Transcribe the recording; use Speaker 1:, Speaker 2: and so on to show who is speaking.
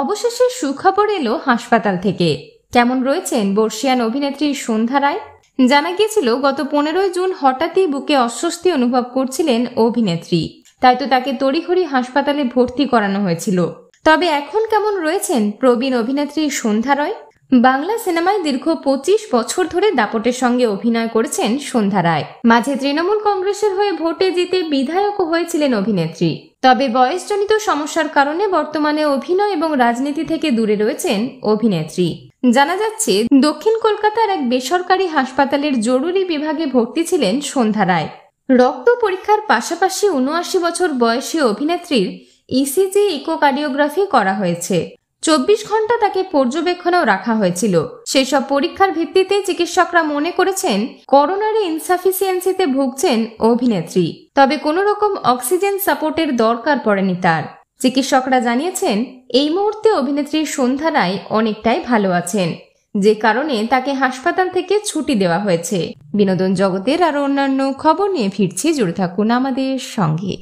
Speaker 1: অবশেষে সুখবর এলো হাসপাতাল থেকে কেমন রয়েছেন বর্ষিয়ান অভিনেত্রী সন্ধ্যা রায় জানা গিয়েছিল গত পনেরোই জুন হঠাৎই বুকে অস্বস্তি অনুভব করছিলেন অভিনেত্রী তাই তো তাকে তড়িঘড়ি হাসপাতালে ভর্তি করানো হয়েছিল তবে এখন কেমন রয়েছেন প্রবীণ অভিনেত্রী সন্ধ্যা রায় বাংলা সিনেমায় দীর্ঘ পঁচিশ বছর ধরে দাপটের সঙ্গে অভিনয় করেছেন সন্ধ্যা রায় মাঝে তৃণমূল কংগ্রেসের হয়ে ভোটে জিতে বিধায়কও হয়েছিলেন অভিনেত্রী তবে বয়সজনিত সমস্যার কারণে বর্তমানে অভিনয় এবং রাজনীতি থেকে দূরে রয়েছেন অভিনেত্রী জানা যাচ্ছে দক্ষিণ কলকাতার এক বেসরকারি হাসপাতালের জরুরি বিভাগে ভর্তি ছিলেন সন্ধ্যা রায় রক্ত পরীক্ষার পাশাপাশি উনআশি বছর বয়সী অভিনেত্রীর ইসিজি e ইকোকার্ডিওগ্রাফি করা হয়েছে চব্বিশ ঘন্টা তাকে পর্যবেক্ষণেও রাখা হয়েছিল সেসব পরীক্ষার ভিত্তিতে চিকিৎসকরা মনে করেছেন করোনারি ইনসাফিসিয়েন্সিতে ভুগছেন অভিনেত্রী তবে কোনো রকম অক্সিজেন সাপোর্টের দরকার পড়েনি তার চিকিৎসকরা জানিয়েছেন এই মুহূর্তে অভিনেত্রীর সন্ধ্যা রায় অনেকটাই ভালো আছেন যে কারণে তাকে হাসপাতাল থেকে ছুটি দেওয়া হয়েছে বিনোদন জগতের আরো অন্যান্য খবর নিয়ে ফিরছি জুড়ে থাকুন আমাদের সঙ্গে